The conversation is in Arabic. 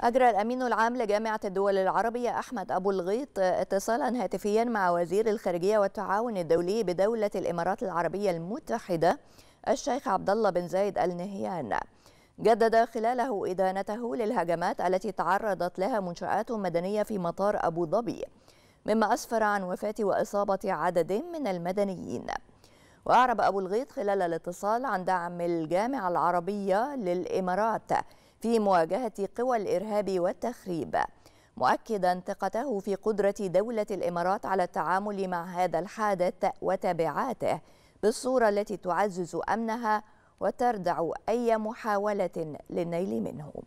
أجرى الأمين العام لجامعة الدول العربية أحمد أبو الغيط اتصالا هاتفيا مع وزير الخارجية والتعاون الدولي بدولة الإمارات العربية المتحدة الشيخ عبد الله بن زايد آل نهيان جدد خلاله إدانته للهجمات التي تعرضت لها منشآت مدنية في مطار أبو ظبي مما أسفر عن وفاة وإصابة عدد من المدنيين وأعرب أبو الغيط خلال الاتصال عن دعم الجامعة العربية للإمارات في مواجهة قوى الإرهاب والتخريب مؤكدا ثقته في قدرة دولة الإمارات على التعامل مع هذا الحادث وتبعاته بالصورة التي تعزز أمنها وتردع أي محاولة للنيل منه